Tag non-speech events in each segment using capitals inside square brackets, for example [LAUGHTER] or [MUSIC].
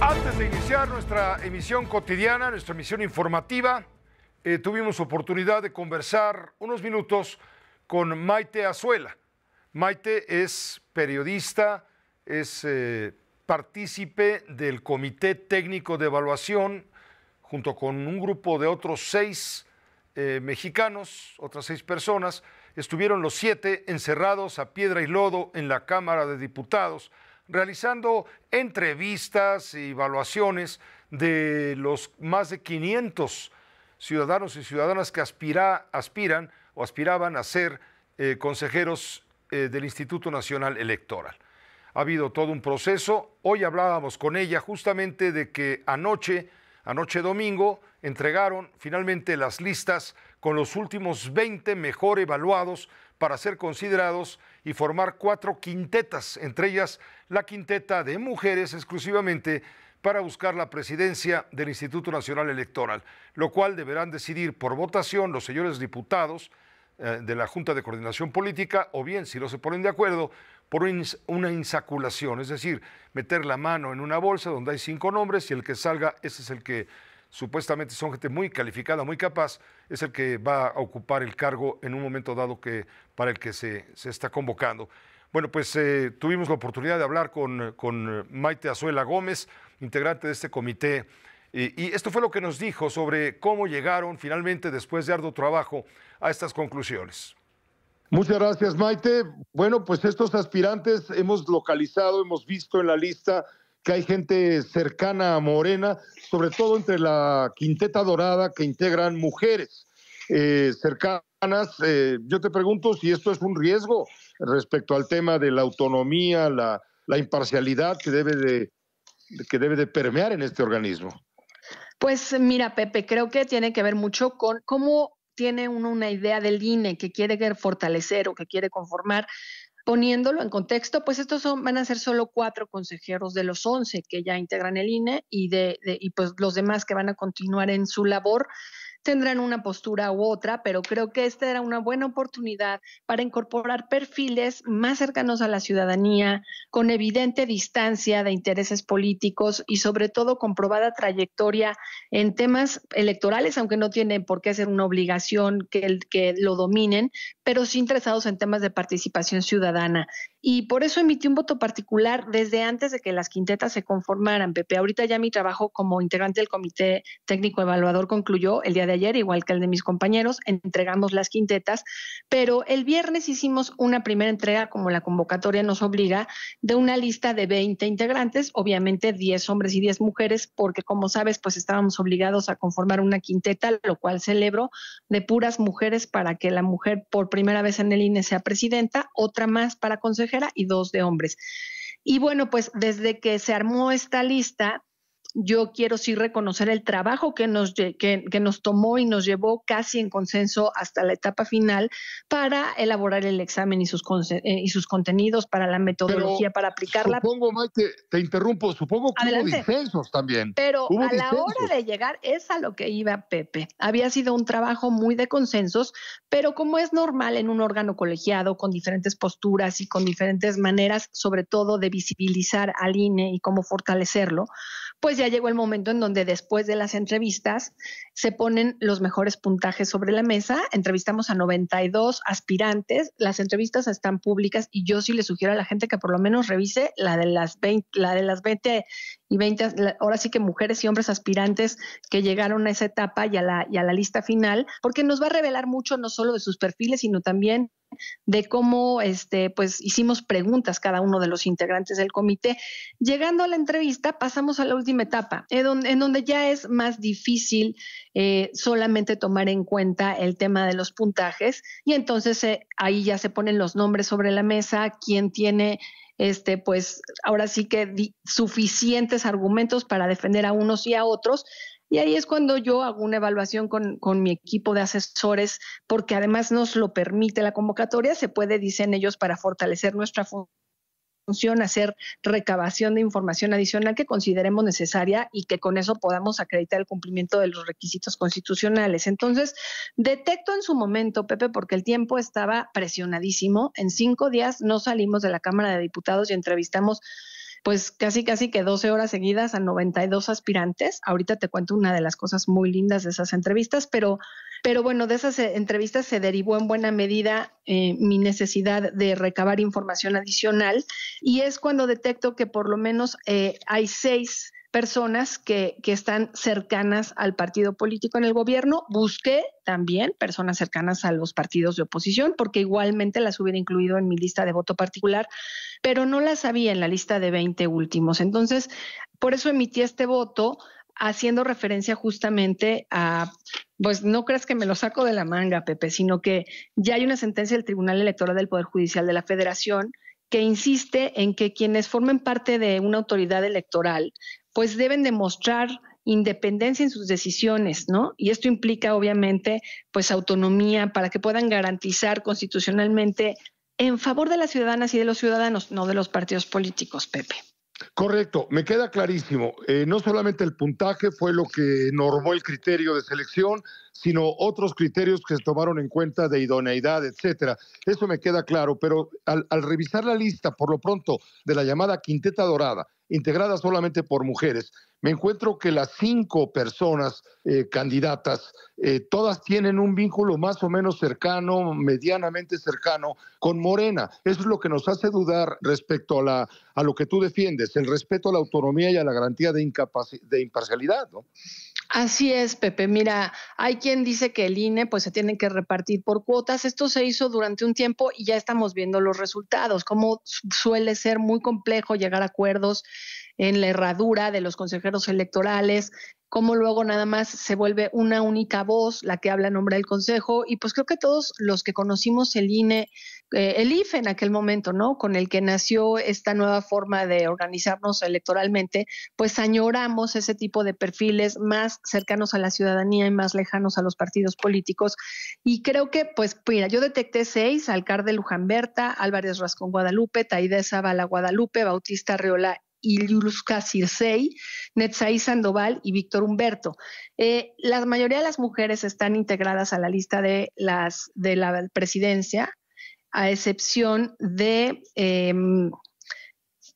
Antes de iniciar nuestra emisión cotidiana, nuestra emisión informativa, eh, tuvimos oportunidad de conversar unos minutos con Maite Azuela. Maite es periodista, es eh, partícipe del Comité Técnico de Evaluación, junto con un grupo de otros seis eh, mexicanos, otras seis personas. Estuvieron los siete encerrados a piedra y lodo en la Cámara de Diputados realizando entrevistas y evaluaciones de los más de 500 ciudadanos y ciudadanas que aspira, aspiran o aspiraban a ser eh, consejeros eh, del Instituto Nacional Electoral. Ha habido todo un proceso. Hoy hablábamos con ella justamente de que anoche, anoche domingo, entregaron finalmente las listas con los últimos 20 mejor evaluados para ser considerados y formar cuatro quintetas, entre ellas la quinteta de mujeres exclusivamente para buscar la presidencia del Instituto Nacional Electoral, lo cual deberán decidir por votación los señores diputados eh, de la Junta de Coordinación Política o bien, si no se ponen de acuerdo, por una insaculación, es decir, meter la mano en una bolsa donde hay cinco nombres y el que salga, ese es el que supuestamente son gente muy calificada, muy capaz, es el que va a ocupar el cargo en un momento dado que, para el que se, está convocando. Bueno, pues eh, tuvimos la oportunidad de hablar con, con, Maite Azuela Gómez, integrante de este comité, y esto fue lo que nos dijo sobre cómo llegaron finalmente, después de arduo trabajo, a estas conclusiones. Muchas gracias, Maite. Bueno, pues estos aspirantes hemos localizado, hemos visto en la lista que hay gente cercana a Morena, sobre todo entre la quinteta dorada que integran mujeres eh, cercanas. Eh, yo te pregunto si esto es un riesgo respecto al tema de la autonomía, la, imparcialidad que debe de, que debe de permear en este organismo. Pues mira, Pepe, creo que tiene que ver mucho con cómo tiene uno una idea del INE que quiere fortalecer o que quiere conformar Poniéndolo en contexto, pues estos van a ser solo cuatro consejeros de los once que ya integran el INE y, de, y pues los demás que van a continuar en su labor tendrán una postura u otra, pero creo que esta era una buena oportunidad para incorporar perfiles más cercanos a la ciudadanía, con evidente distancia de intereses políticos y sobre todo comprobada trayectoria en temas electorales, aunque no tienen por qué ser una obligación que, que lo dominen, pero sí interesados en temas de participación ciudadana y por eso emití un voto particular desde antes de que las quintetas se conformaran, Pepe. Ahorita ya mi trabajo como integrante del Comité Técnico Evaluador concluyó el día de ayer, igual que el de mis compañeros, entregamos las quintetas, pero el viernes hicimos una primera entrega, como la convocatoria nos obliga, de una lista de 20 integrantes, obviamente 10 hombres y 10 mujeres, porque como sabes, pues estábamos obligados a conformar una quinteta, lo cual celebro, de puras mujeres para que la mujer por primera vez en el INE sea presidenta, otra más para consejeros y dos de hombres. Y bueno, pues desde que se armó esta lista, yo quiero sí reconocer el trabajo que nos, que, nos tomó y nos llevó casi en consenso hasta la etapa final para elaborar el examen y sus, eh, y sus contenidos, para la metodología, para aplicarla. Supongo, Mike, te interrumpo, supongo que hubo disensos también. Pero a la hora de llegar es a lo que iba Pepe. Había sido un trabajo muy de consensos, pero como es normal en un órgano colegiado, con diferentes posturas y con diferentes maneras, sobre todo de visibilizar al INE y cómo fortalecerlo, pues ya ya llegó el momento en donde después de las entrevistas se ponen los mejores puntajes sobre la mesa. Entrevistamos a 92 aspirantes. Las entrevistas están públicas y yo sí le sugiero a la gente que por lo menos revise la de las 20, la de las 20 y 20, ahora sí que mujeres y hombres aspirantes que llegaron a esa etapa y a la, lista final, porque nos va a revelar mucho no solo de sus perfiles, sino también de cómo este, pues, hicimos preguntas cada uno de los integrantes del comité. Llegando a la entrevista, pasamos a la última etapa, en donde, ya es más difícil eh, solamente tomar en cuenta el tema de los puntajes y entonces eh, ahí ya se ponen los nombres sobre la mesa, quién tiene este, pues ahora sí que suficientes argumentos para defender a unos y a otros. Y ahí es cuando yo hago una evaluación con, con, mi equipo de asesores, porque además nos lo permite la convocatoria, se puede, dicen ellos, para fortalecer nuestra función función hacer recabación de información adicional que consideremos necesaria y que con eso podamos acreditar el cumplimiento de los requisitos constitucionales. Entonces, detecto en su momento, Pepe, porque el tiempo estaba presionadísimo. En cinco días no salimos de la Cámara de Diputados y entrevistamos pues casi, casi que 12 horas seguidas a 92 aspirantes. Ahorita te cuento una de las cosas muy lindas de esas entrevistas, pero pero bueno, de esas eh, entrevistas se derivó en buena medida eh, mi necesidad de recabar información adicional y es cuando detecto que por lo menos eh, hay seis personas que, que, están cercanas al partido político en el gobierno. Busqué también personas cercanas a los partidos de oposición, porque igualmente las hubiera incluido en mi lista de voto particular, pero no las había en la lista de 20 últimos. Entonces, por eso emití este voto haciendo referencia justamente a, pues no creas que me lo saco de la manga, Pepe, sino que ya hay una sentencia del Tribunal Electoral del Poder Judicial de la Federación que insiste en que quienes formen parte de una autoridad electoral, pues deben demostrar independencia en sus decisiones, ¿no? Y esto implica, obviamente, pues autonomía para que puedan garantizar constitucionalmente en favor de las ciudadanas y de los ciudadanos, no de los partidos políticos, Pepe. Correcto, me queda clarísimo. Eh, no solamente el puntaje fue lo que normó el criterio de selección, sino otros criterios que se tomaron en cuenta de idoneidad, etcétera. Eso me queda claro, pero al, al revisar la lista, por lo pronto, de la llamada Quinteta Dorada, integrada solamente por mujeres, me encuentro que las cinco personas eh, candidatas, eh, todas tienen un vínculo más o menos cercano, medianamente cercano, con Morena. Eso es lo que nos hace dudar respecto a, lo que tú defiendes, el respeto a la autonomía y a la garantía de, de imparcialidad. ¿no? Así es, Pepe. Mira, hay quien dice que el INE pues se tiene que repartir por cuotas. Esto se hizo durante un tiempo y ya estamos viendo los resultados, como suele ser muy complejo llegar a acuerdos en la herradura de los consejeros electorales, cómo luego nada más se vuelve una única voz la que habla en nombre del Consejo. Y pues creo que todos los que conocimos el INE eh, el IFE en aquel momento, ¿no? Con el que nació esta nueva forma de organizarnos electoralmente, pues añoramos ese tipo de perfiles más cercanos a la ciudadanía y más lejanos a los partidos políticos. Y creo que, pues, mira, yo detecté seis, Alcalde Luján Berta, Álvarez Rascón Guadalupe, Taide Zavala Guadalupe, Bautista Reola Iluska Circei, Netzaí Sandoval y Víctor Humberto. Eh, la mayoría de las mujeres están integradas a la lista de, las, de la presidencia, a excepción de, em,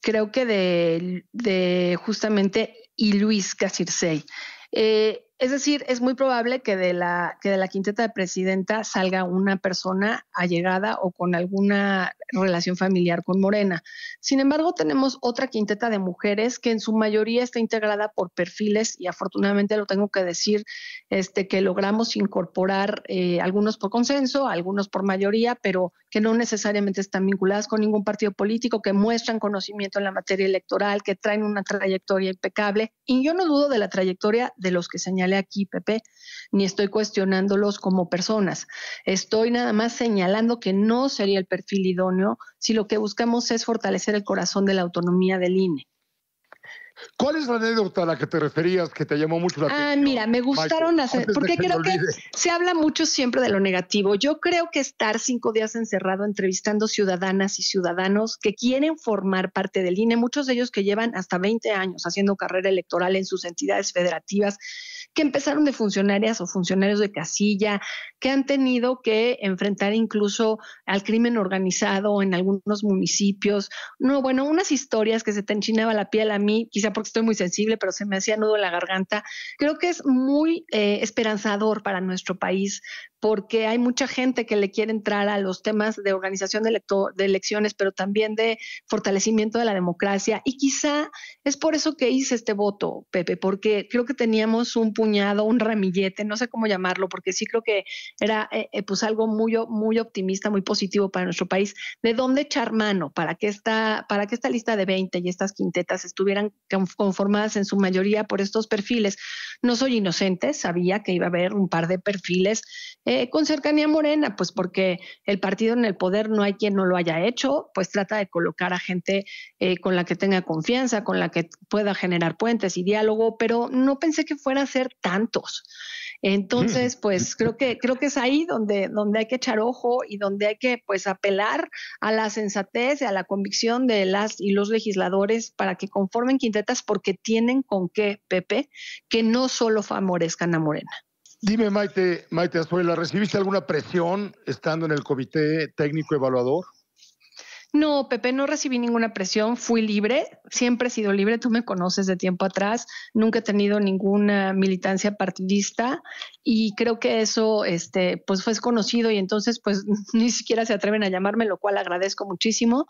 creo que de, de justamente y Luis Casircey. Eh, es decir, es muy probable que de la, que de la quinteta de presidenta salga una persona allegada o con alguna relación familiar con Morena. Sin embargo, tenemos otra quinteta de mujeres que en su mayoría está integrada por perfiles y afortunadamente lo tengo que decir, este, que logramos incorporar eh, algunos por consenso, algunos por mayoría, pero que no necesariamente están vinculadas con ningún partido político, que muestran conocimiento en la materia electoral, que traen una trayectoria impecable. Y yo no dudo de la trayectoria de los que señalan aquí, Pepe, ni estoy cuestionándolos como personas. Estoy nada más señalando que no sería el perfil idóneo si lo que buscamos es fortalecer el corazón de la autonomía del INE. ¿Cuál es la anécdota a la que te referías que te llamó mucho la ah, atención? Ah, mira, me gustaron hacer, porque creo que se habla mucho siempre de lo negativo. Yo creo que estar cinco días encerrado entrevistando ciudadanas y ciudadanos que quieren formar parte del INE, muchos de ellos que llevan hasta 20 años haciendo carrera electoral en sus entidades federativas, que empezaron de funcionarias o funcionarios de casilla, que han tenido que enfrentar incluso al crimen organizado en algunos municipios. No, bueno, unas historias que se te enchinaba la piel a mí, quizá porque estoy muy sensible, pero se me hacía nudo en la garganta. Creo que es muy eh, esperanzador para nuestro país porque hay mucha gente que le quiere entrar a los temas de organización de, de, elecciones, pero también de fortalecimiento de la democracia. Y quizá es por eso que hice este voto, Pepe, porque creo que teníamos un puñado, un ramillete, no sé cómo llamarlo, porque sí creo que era eh, eh, pues algo muy, muy optimista, muy positivo para nuestro país. ¿De dónde echar mano para que esta, para que esta lista de 20 y estas quintetas estuvieran conformadas en su mayoría por estos perfiles? No soy inocente, sabía que iba a haber un par de perfiles. Eh, con cercanía morena, pues porque el partido en el poder no hay quien no lo haya hecho, pues trata de colocar a gente eh, con la que tenga confianza, con la que pueda generar puentes y diálogo, pero no pensé que fuera a ser tantos. Entonces, mm. pues creo que, creo que es ahí donde, donde hay que echar ojo y donde hay que pues apelar a la sensatez y a la convicción de las y los legisladores para que conformen quintetas porque tienen con qué, Pepe, que no solo favorezcan a Morena. Dime, Maite, Maite Azuela, ¿recibiste alguna presión estando en el comité técnico evaluador? No, Pepe, no recibí ninguna presión, fui libre, siempre he sido libre, tú me conoces de tiempo atrás, nunca he tenido ninguna militancia partidista y creo que eso este, pues fue desconocido y entonces pues [LAUGHS] ni siquiera se atreven a llamarme, lo cual agradezco muchísimo.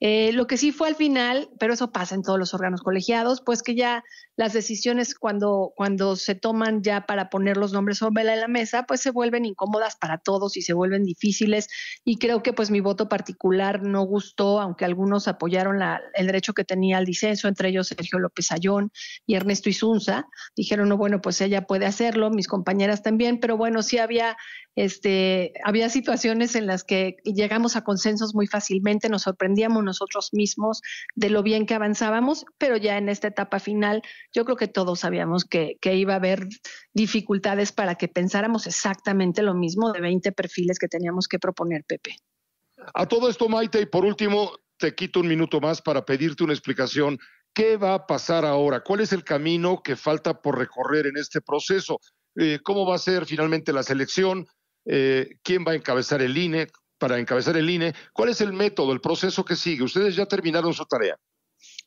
Eh, lo que sí fue al final, pero eso pasa en todos los órganos colegiados, pues que ya las decisiones cuando, cuando se toman ya para poner los nombres sobre la, la mesa, pues se vuelven incómodas para todos y se vuelven difíciles y creo que pues mi voto particular no gustó aunque algunos apoyaron el derecho que tenía al disenso, entre ellos Sergio López Ayón y Ernesto Isunza. Dijeron, no, bueno, pues ella puede hacerlo, mis compañeras también, pero bueno, sí había, este, había situaciones en las que llegamos a consensos muy fácilmente, nos sorprendíamos nosotros mismos de lo bien que avanzábamos, pero ya en esta etapa final, yo creo que todos sabíamos que, que iba a haber dificultades para que pensáramos exactamente lo mismo de 20 perfiles que teníamos que proponer, Pepe. A todo esto, Maite, y por último, te quito un minuto más para pedirte una explicación. ¿Qué va a pasar ahora? ¿Cuál es el camino que falta por recorrer en este proceso? Eh, ¿Cómo va a ser finalmente la selección? Eh, ¿Quién va a encabezar el INE? Para encabezar el INE, ¿cuál es el método, el proceso que sigue? Ustedes ya terminaron su tarea.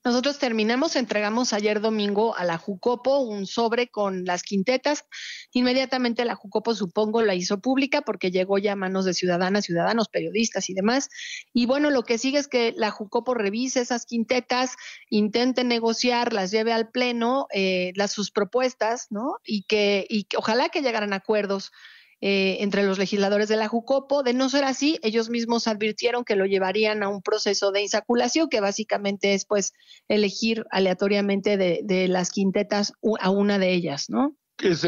Nosotros terminamos, entregamos ayer domingo a la Jucopo un sobre con las quintetas. Inmediatamente la Jucopo, supongo, la hizo pública porque llegó ya a manos de ciudadanas, ciudadanos, periodistas y demás. Y bueno, lo que sigue es que la Jucopo revise esas quintetas, intente negociar, las lleve al Pleno, eh, las, sus propuestas, ¿no? Y que, y ojalá que llegaran acuerdos eh, entre los legisladores de la Jucopo. De no ser así, ellos mismos advirtieron que lo llevarían a un proceso de insaculación, que básicamente es pues elegir aleatoriamente de, de las quintetas a una de ellas, ¿no? es,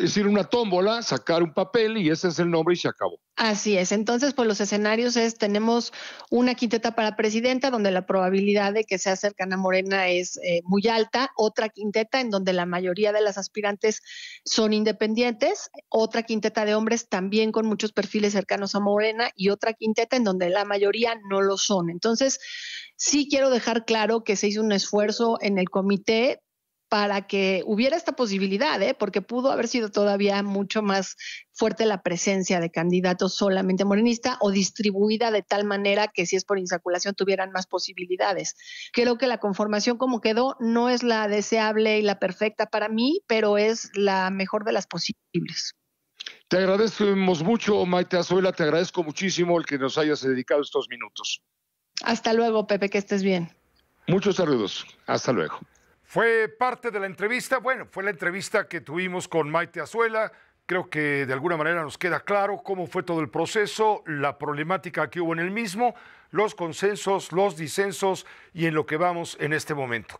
decir, eh, una tómbola, sacar un papel y ese es el nombre y se acabó. Así es. Entonces, pues los escenarios es, tenemos una quinteta para presidenta donde la probabilidad de que sea cercana a Morena es eh, muy alta, otra quinteta en donde la mayoría de las aspirantes son independientes, otra quinteta de hombres también con muchos perfiles cercanos a Morena y otra quinteta en donde la mayoría no lo son. Entonces, sí quiero dejar claro que se hizo un esfuerzo en el comité para que hubiera esta posibilidad, ¿eh? porque pudo haber sido todavía mucho más fuerte la presencia de candidatos solamente morenista o distribuida de tal manera que si es por insaculación tuvieran más posibilidades. Creo que la conformación como quedó no es la deseable y la perfecta para mí, pero es la mejor de las posibles. Te agradecemos mucho, Maite Azuela, te agradezco muchísimo el que nos hayas dedicado estos minutos. Hasta luego, Pepe, que estés bien. Muchos saludos. Hasta luego. Fue parte de la entrevista, bueno, fue la entrevista que tuvimos con Maite Azuela. Creo que de alguna manera nos queda claro cómo fue todo el proceso, la problemática que hubo en el mismo, los consensos, los disensos y en lo que vamos en este momento.